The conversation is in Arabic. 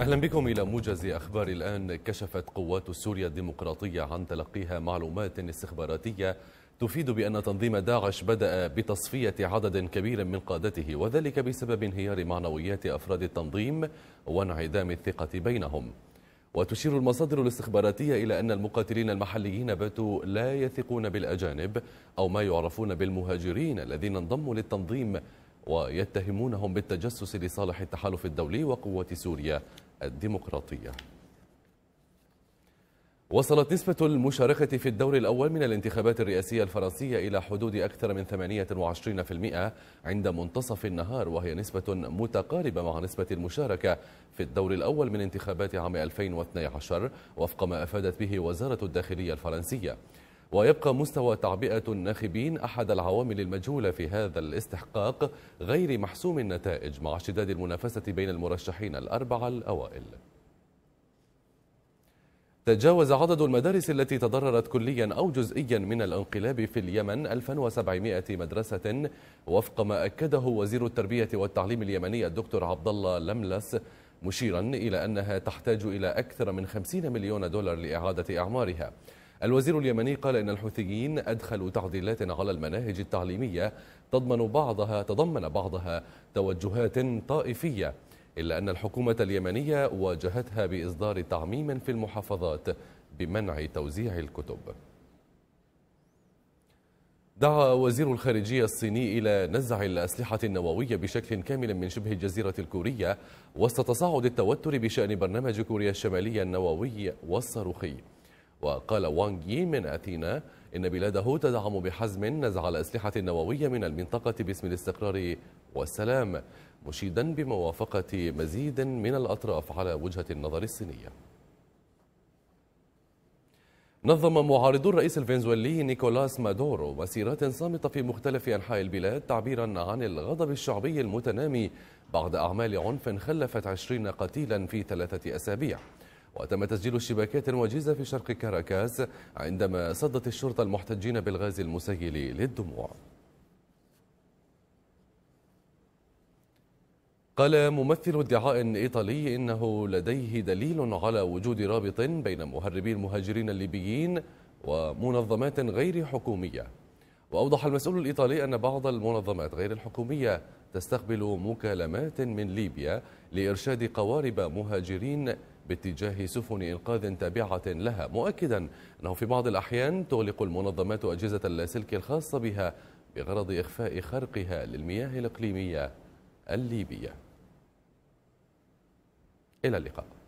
أهلا بكم إلى موجز أخبار الآن كشفت قوات سوريا الديمقراطية عن تلقيها معلومات استخباراتية تفيد بأن تنظيم داعش بدأ بتصفية عدد كبير من قادته وذلك بسبب انهيار معنويات أفراد التنظيم وانعدام الثقة بينهم وتشير المصادر الاستخباراتية إلى أن المقاتلين المحليين باتوا لا يثقون بالأجانب أو ما يعرفون بالمهاجرين الذين انضموا للتنظيم ويتهمونهم بالتجسس لصالح التحالف الدولي وقوات سوريا الديمقراطية وصلت نسبة المشاركة في الدور الأول من الانتخابات الرئاسية الفرنسية إلى حدود أكثر من 28% عند منتصف النهار وهي نسبة متقاربة مع نسبة المشاركة في الدور الأول من انتخابات عام 2012 وفق ما أفادت به وزارة الداخلية الفرنسية ويبقى مستوى تعبئة الناخبين أحد العوامل المجهولة في هذا الاستحقاق غير محسوم النتائج مع اشتداد المنافسة بين المرشحين الأربعة الأوائل تجاوز عدد المدارس التي تضررت كليا أو جزئيا من الانقلاب في اليمن 1700 مدرسة وفق ما أكده وزير التربية والتعليم اليمني الدكتور عبد الله لملس مشيرا إلى أنها تحتاج إلى أكثر من 50 مليون دولار لإعادة إعمارها الوزير اليمني قال إن الحوثيين أدخلوا تعديلات على المناهج التعليمية تضمن بعضها تضمن بعضها توجهات طائفية إلا أن الحكومة اليمنية واجهتها بإصدار تعميم في المحافظات بمنع توزيع الكتب دعا وزير الخارجية الصيني إلى نزع الأسلحة النووية بشكل كامل من شبه الجزيرة الكورية وسط تصاعد التوتر بشأن برنامج كوريا الشمالية النووي والصاروخي وقال وانغ يي من أثينا إن بلاده تدعم بحزم نزع الأسلحة النووية من المنطقة باسم الاستقرار والسلام مشيدا بموافقة مزيد من الأطراف على وجهة النظر الصينية نظم معارضو الرئيس الفنزويلي نيكولاس مادورو مسيرات صامتة في مختلف أنحاء البلاد تعبيرا عن الغضب الشعبي المتنامي بعد أعمال عنف خلفت عشرين قتيلا في ثلاثة أسابيع وتم تسجيل اشتباكات وجيزة في شرق كاراكاس عندما صدت الشرطة المحتجين بالغاز المسيل للدموع قال ممثل ادعاء إيطالي إنه لديه دليل على وجود رابط بين مهربي المهاجرين الليبيين ومنظمات غير حكومية وأوضح المسؤول الإيطالي أن بعض المنظمات غير الحكومية تستقبل مكالمات من ليبيا لإرشاد قوارب مهاجرين باتجاه سفن إنقاذ تابعة لها مؤكدا أنه في بعض الأحيان تغلق المنظمات أجهزة اللاسلكي الخاصة بها بغرض إخفاء خرقها للمياه الإقليمية الليبية إلى اللقاء